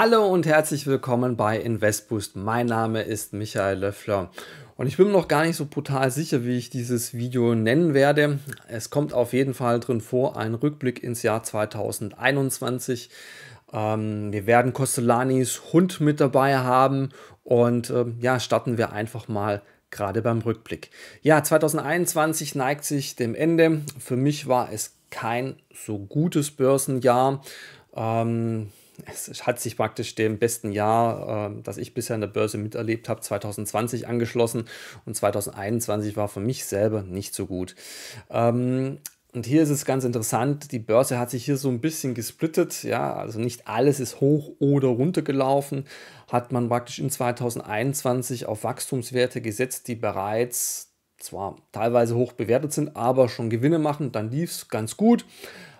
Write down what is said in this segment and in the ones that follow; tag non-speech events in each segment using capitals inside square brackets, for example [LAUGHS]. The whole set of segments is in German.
Hallo und herzlich willkommen bei InvestBoost. Mein Name ist Michael Löffler und ich bin mir noch gar nicht so brutal sicher, wie ich dieses Video nennen werde. Es kommt auf jeden Fall drin vor, ein Rückblick ins Jahr 2021. Ähm, wir werden Costellanis Hund mit dabei haben und äh, ja, starten wir einfach mal gerade beim Rückblick. Ja, 2021 neigt sich dem Ende. Für mich war es kein so gutes Börsenjahr. Ähm, es hat sich praktisch dem besten Jahr, äh, das ich bisher in der Börse miterlebt habe, 2020 angeschlossen und 2021 war für mich selber nicht so gut. Ähm, und hier ist es ganz interessant, die Börse hat sich hier so ein bisschen gesplittet, ja, also nicht alles ist hoch oder runter gelaufen, hat man praktisch in 2021 auf Wachstumswerte gesetzt, die bereits zwar teilweise hoch bewertet sind, aber schon Gewinne machen, dann lief es ganz gut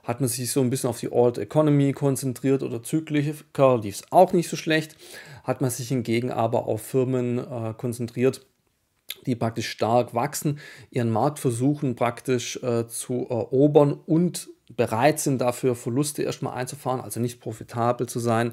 hat man sich so ein bisschen auf die Old Economy konzentriert oder Zykliker, lief es auch nicht so schlecht, hat man sich hingegen aber auf Firmen äh, konzentriert, die praktisch stark wachsen, ihren Markt versuchen praktisch äh, zu erobern und bereit sind dafür Verluste erstmal einzufahren, also nicht profitabel zu sein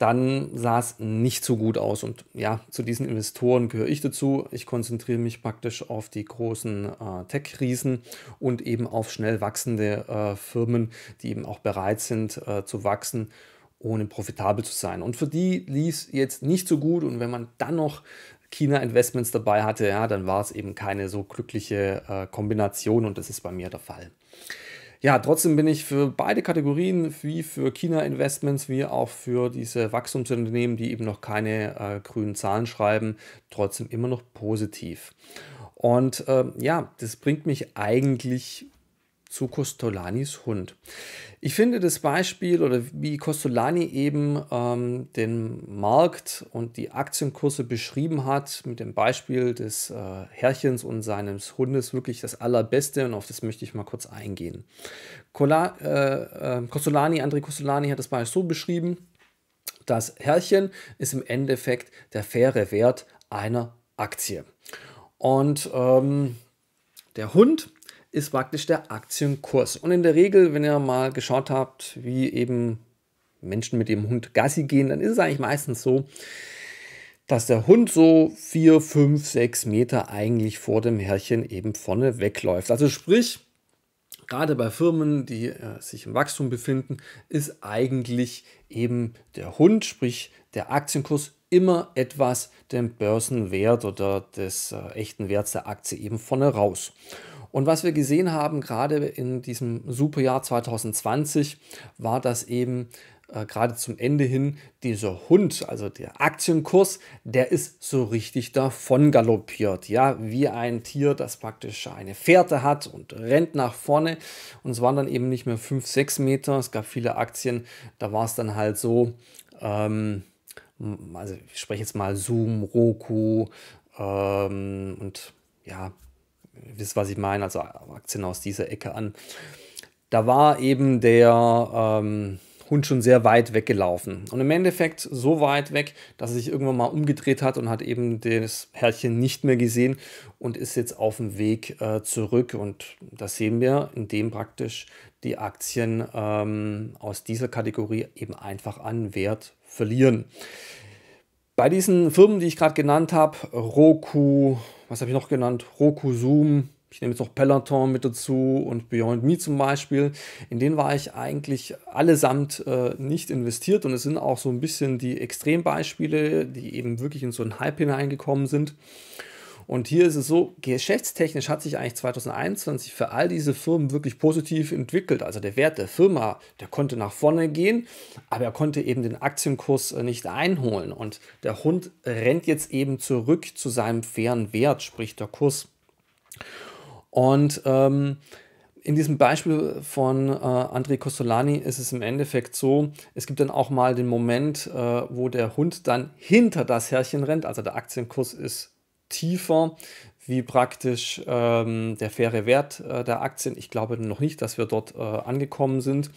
dann sah es nicht so gut aus. Und ja, zu diesen Investoren gehöre ich dazu. Ich konzentriere mich praktisch auf die großen äh, Tech-Krisen und eben auf schnell wachsende äh, Firmen, die eben auch bereit sind äh, zu wachsen, ohne profitabel zu sein. Und für die lief es jetzt nicht so gut. Und wenn man dann noch China-Investments dabei hatte, ja, dann war es eben keine so glückliche äh, Kombination und das ist bei mir der Fall. Ja, trotzdem bin ich für beide Kategorien, wie für China-Investments, wie auch für diese Wachstumsunternehmen, die eben noch keine äh, grünen Zahlen schreiben, trotzdem immer noch positiv. Und äh, ja, das bringt mich eigentlich zu Costolanis Hund. Ich finde das Beispiel oder wie Costolani eben ähm, den Markt und die Aktienkurse beschrieben hat, mit dem Beispiel des äh, Herrchens und seines Hundes wirklich das Allerbeste und auf das möchte ich mal kurz eingehen. Cola, äh, äh, Costolani, André Costolani hat das Beispiel so beschrieben, das Herrchen ist im Endeffekt der faire Wert einer Aktie. Und ähm, der Hund ist praktisch der Aktienkurs. Und in der Regel, wenn ihr mal geschaut habt, wie eben Menschen mit dem Hund Gassi gehen, dann ist es eigentlich meistens so, dass der Hund so 4, 5, 6 Meter eigentlich vor dem Herrchen eben vorne wegläuft. Also sprich, gerade bei Firmen, die äh, sich im Wachstum befinden, ist eigentlich eben der Hund, sprich der Aktienkurs, immer etwas dem Börsenwert oder des äh, echten Werts der Aktie eben vorne raus. Und was wir gesehen haben, gerade in diesem Superjahr 2020, war, dass eben äh, gerade zum Ende hin dieser Hund, also der Aktienkurs, der ist so richtig davon galoppiert. Ja, wie ein Tier, das praktisch eine Fährte hat und rennt nach vorne. Und es waren dann eben nicht mehr 5, 6 Meter. Es gab viele Aktien, da war es dann halt so. Ähm, also ich spreche jetzt mal Zoom, Roku ähm, und ja, wisst, was ich meine, also Aktien aus dieser Ecke an. Da war eben der ähm, Hund schon sehr weit weggelaufen. Und im Endeffekt so weit weg, dass er sich irgendwann mal umgedreht hat und hat eben das Herrchen nicht mehr gesehen und ist jetzt auf dem Weg äh, zurück. Und das sehen wir, indem praktisch die Aktien ähm, aus dieser Kategorie eben einfach an Wert verlieren. Bei diesen Firmen, die ich gerade genannt habe, Roku, was habe ich noch genannt? Roku Zoom, ich nehme jetzt noch Peloton mit dazu und Beyond Me zum Beispiel. In denen war ich eigentlich allesamt äh, nicht investiert und es sind auch so ein bisschen die Extrembeispiele, die eben wirklich in so einen Hype hineingekommen sind. Und hier ist es so, geschäftstechnisch hat sich eigentlich 2021 für all diese Firmen wirklich positiv entwickelt. Also der Wert der Firma, der konnte nach vorne gehen, aber er konnte eben den Aktienkurs äh, nicht einholen. Und der Hund rennt jetzt eben zurück zu seinem fairen Wert, sprich der Kurs. Und ähm, in diesem Beispiel von äh, André Costolani ist es im Endeffekt so, es gibt dann auch mal den Moment, äh, wo der Hund dann hinter das Herrchen rennt, also der Aktienkurs ist tiefer wie praktisch ähm, der faire Wert äh, der Aktien. Ich glaube noch nicht, dass wir dort äh, angekommen sind.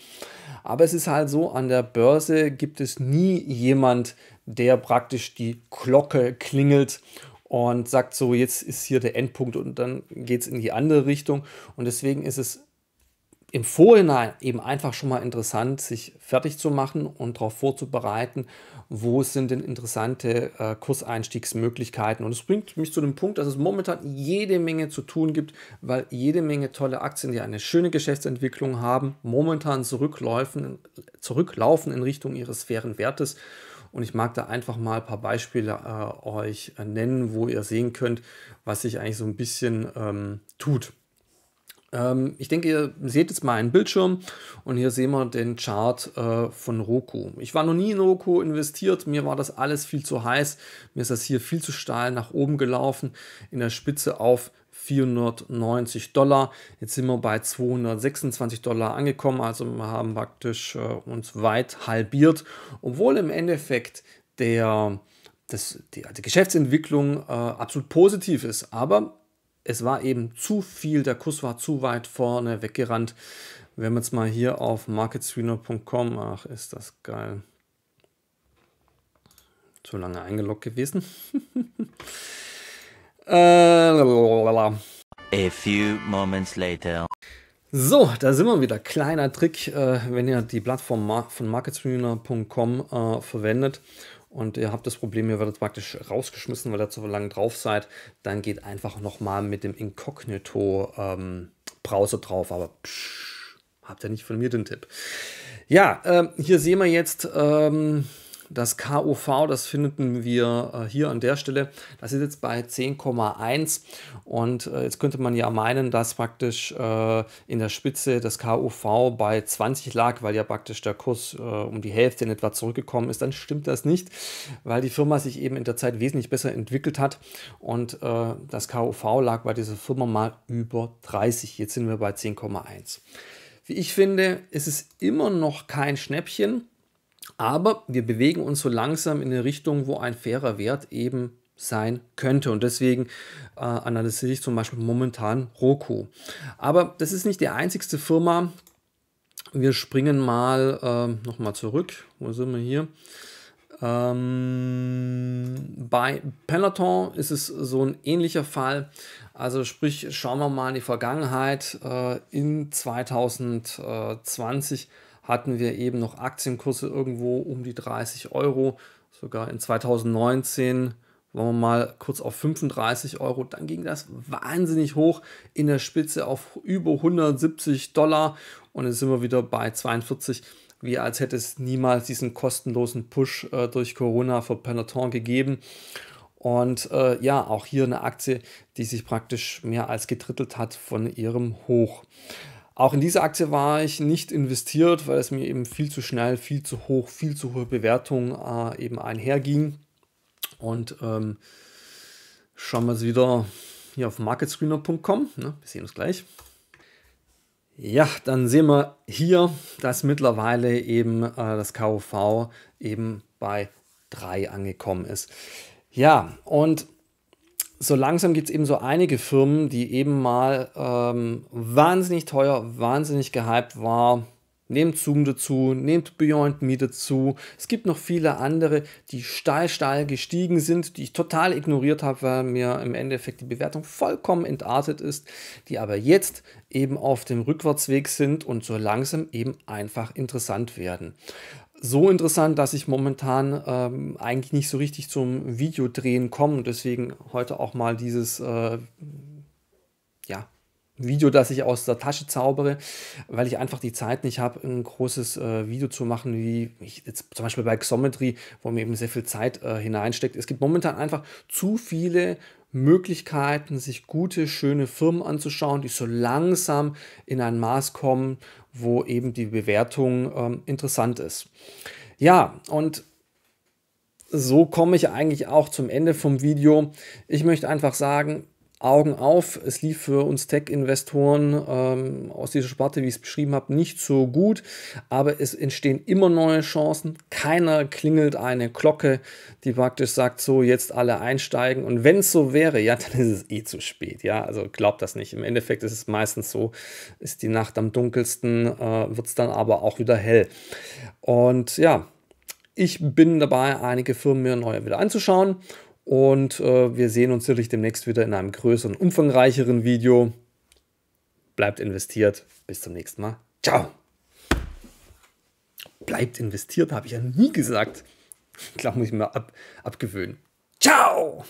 Aber es ist halt so, an der Börse gibt es nie jemand, der praktisch die Glocke klingelt und sagt so, jetzt ist hier der Endpunkt und dann geht es in die andere Richtung. Und deswegen ist es im Vorhinein eben einfach schon mal interessant, sich fertig zu machen und darauf vorzubereiten, wo sind denn interessante äh, Kurseinstiegsmöglichkeiten. Und es bringt mich zu dem Punkt, dass es momentan jede Menge zu tun gibt, weil jede Menge tolle Aktien, die eine schöne Geschäftsentwicklung haben, momentan zurücklaufen in Richtung ihres fairen Wertes. Und ich mag da einfach mal ein paar Beispiele äh, euch nennen, wo ihr sehen könnt, was sich eigentlich so ein bisschen ähm, tut. Ähm, ich denke, ihr seht jetzt mal einen Bildschirm und hier sehen wir den Chart äh, von Roku. Ich war noch nie in Roku investiert, mir war das alles viel zu heiß, mir ist das hier viel zu steil nach oben gelaufen, in der Spitze auf 490 Dollar. Jetzt sind wir bei 226 Dollar angekommen, also wir haben praktisch äh, uns weit halbiert, obwohl im Endeffekt der, das, die, die Geschäftsentwicklung äh, absolut positiv ist. Aber es war eben zu viel, der Kuss war zu weit vorne weggerannt. Wenn wir jetzt mal hier auf marketscreener.com, ach ist das geil. Zu lange eingeloggt gewesen. [LAUGHS] äh, A few moments later. So, da sind wir wieder. Kleiner Trick, äh, wenn ihr die Plattform von marketscreener.com äh, verwendet und ihr habt das Problem, ihr werdet praktisch rausgeschmissen, weil ihr zu lange drauf seid, dann geht einfach nochmal mit dem Inkognito-Browser ähm, drauf. Aber psch, habt ihr nicht von mir den Tipp. Ja, ähm, hier sehen wir jetzt ähm, das KUV, das finden wir äh, hier an der Stelle, das ist jetzt bei 10,1 und äh, jetzt könnte man ja meinen, dass praktisch äh, in der Spitze das KUV bei 20 lag, weil ja praktisch der Kurs um die Hälfte in etwa zurückgekommen ist. Dann stimmt das nicht, weil die Firma sich eben in der Zeit wesentlich besser entwickelt hat und das KUV lag bei dieser Firma mal über 30. Jetzt sind wir bei 10,1. Wie ich finde, ist es immer noch kein Schnäppchen aber wir bewegen uns so langsam in eine Richtung, wo ein fairer Wert eben sein könnte. Und deswegen äh, analysiere ich zum Beispiel momentan Roku. Aber das ist nicht die einzigste Firma. Wir springen mal äh, nochmal zurück. Wo sind wir hier? Ähm, bei Peloton ist es so ein ähnlicher Fall. Also sprich, schauen wir mal in die Vergangenheit. Äh, in 2020 hatten wir eben noch Aktienkurse irgendwo um die 30 Euro, sogar in 2019 waren wir mal kurz auf 35 Euro, dann ging das wahnsinnig hoch in der Spitze auf über 170 Dollar und jetzt sind wir wieder bei 42, wie als hätte es niemals diesen kostenlosen Push äh, durch Corona für Peloton gegeben. Und äh, ja, auch hier eine Aktie, die sich praktisch mehr als getrittelt hat von ihrem Hoch. Auch in diese Aktie war ich nicht investiert, weil es mir eben viel zu schnell, viel zu hoch, viel zu hohe Bewertung äh, eben einherging. Und ähm, schauen wir es wieder hier auf marketscreener.com. Ne? Wir sehen uns gleich. Ja, dann sehen wir hier, dass mittlerweile eben äh, das KOV eben bei 3 angekommen ist. Ja, und so langsam gibt es eben so einige Firmen, die eben mal ähm, wahnsinnig teuer, wahnsinnig gehypt war. Nehmt Zoom dazu, nehmt Beyond Me dazu. Es gibt noch viele andere, die steil, steil gestiegen sind, die ich total ignoriert habe, weil mir im Endeffekt die Bewertung vollkommen entartet ist, die aber jetzt eben auf dem Rückwärtsweg sind und so langsam eben einfach interessant werden so interessant, dass ich momentan ähm, eigentlich nicht so richtig zum Videodrehen komme deswegen heute auch mal dieses äh, ja, Video, das ich aus der Tasche zaubere, weil ich einfach die Zeit nicht habe, ein großes äh, Video zu machen, wie ich jetzt zum Beispiel bei Xometry, wo mir eben sehr viel Zeit äh, hineinsteckt. Es gibt momentan einfach zu viele Möglichkeiten, sich gute, schöne Firmen anzuschauen, die so langsam in ein Maß kommen, wo eben die Bewertung ähm, interessant ist. Ja, und so komme ich eigentlich auch zum Ende vom Video. Ich möchte einfach sagen, Augen auf, es lief für uns Tech-Investoren ähm, aus dieser Sparte, wie ich es beschrieben habe, nicht so gut, aber es entstehen immer neue Chancen. Keiner klingelt eine Glocke, die praktisch sagt, so jetzt alle einsteigen. Und wenn es so wäre, ja, dann ist es eh zu spät. Ja, also glaubt das nicht. Im Endeffekt ist es meistens so, ist die Nacht am dunkelsten, äh, wird es dann aber auch wieder hell. Und ja, ich bin dabei, einige Firmen mir neue wieder anzuschauen und äh, wir sehen uns natürlich demnächst wieder in einem größeren, umfangreicheren Video. Bleibt investiert. Bis zum nächsten Mal. Ciao. Bleibt investiert, habe ich ja nie gesagt. Ich glaube, muss ich mir ab, abgewöhnen. Ciao.